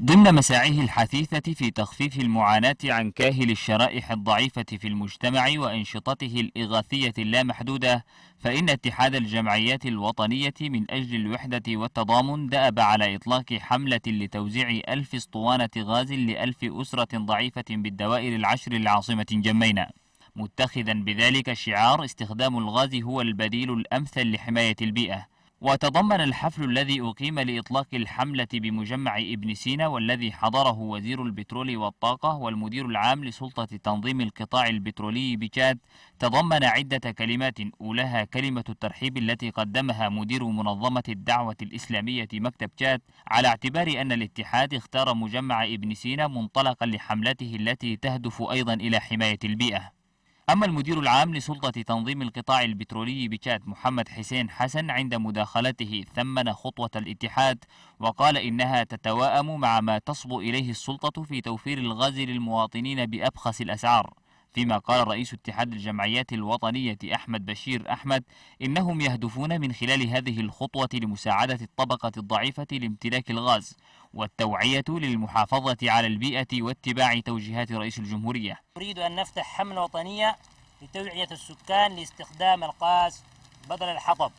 ضمن مساعيه الحثيثة في تخفيف المعاناة عن كاهل الشرائح الضعيفة في المجتمع وأنشطته الإغاثية اللامحدودة فإن اتحاد الجمعيات الوطنية من أجل الوحدة والتضامن دأب على إطلاق حملة لتوزيع ألف اسطوانة غاز لألف أسرة ضعيفة بالدوائر العشر العاصمة جمينا متخذا بذلك شعار استخدام الغاز هو البديل الأمثل لحماية البيئة وتضمن الحفل الذي أقيم لإطلاق الحملة بمجمع ابن سينا والذي حضره وزير البترول والطاقة والمدير العام لسلطة تنظيم القطاع البترولي بتشاد تضمن عدة كلمات أولها كلمة الترحيب التي قدمها مدير منظمة الدعوة الإسلامية مكتب تشاد على اعتبار أن الاتحاد اختار مجمع ابن سينا منطلقا لحملته التي تهدف أيضا إلى حماية البيئة أما المدير العام لسلطة تنظيم القطاع البترولي بتشاد محمد حسين حسن عند مداخلته ثمن خطوة الاتحاد وقال إنها تتواءم مع ما تصبو إليه السلطة في توفير الغاز للمواطنين بأبخس الأسعار فيما قال رئيس اتحاد الجمعيات الوطنية أحمد بشير أحمد إنهم يهدفون من خلال هذه الخطوة لمساعدة الطبقة الضعيفة لامتلاك الغاز والتوعية للمحافظة على البيئة واتباع توجيهات رئيس الجمهورية نريد أن نفتح حملة وطنية لتوعية السكان لاستخدام الغاز بدل الحطب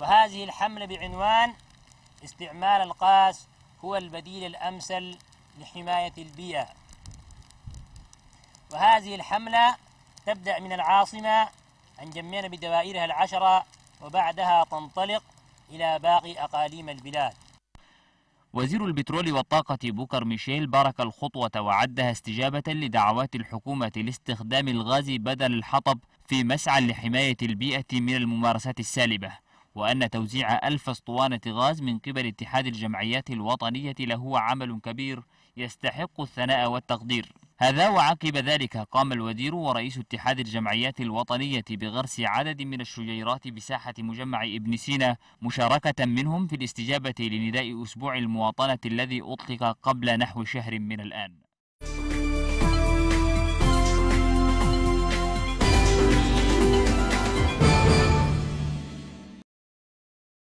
وهذه الحملة بعنوان استعمال الغاز هو البديل الأمثل لحماية البيئة وهذه الحملة تبدأ من العاصمة أن جمينا بدوائرها العشرة وبعدها تنطلق إلى باقي أقاليم البلاد وزير البترول والطاقة بوكر ميشيل بارك الخطوة وعدها استجابة لدعوات الحكومة لاستخدام الغاز بدل الحطب في مسعى لحماية البيئة من الممارسات السالبة وأن توزيع ألف اسطوانة غاز من قبل اتحاد الجمعيات الوطنية لهو عمل كبير يستحق الثناء والتقدير هذا وعقب ذلك قام الوزير ورئيس اتحاد الجمعيات الوطنية بغرس عدد من الشجيرات بساحة مجمع ابن سينا مشاركة منهم في الاستجابة لنداء أسبوع المواطنة الذي أطلق قبل نحو شهر من الآن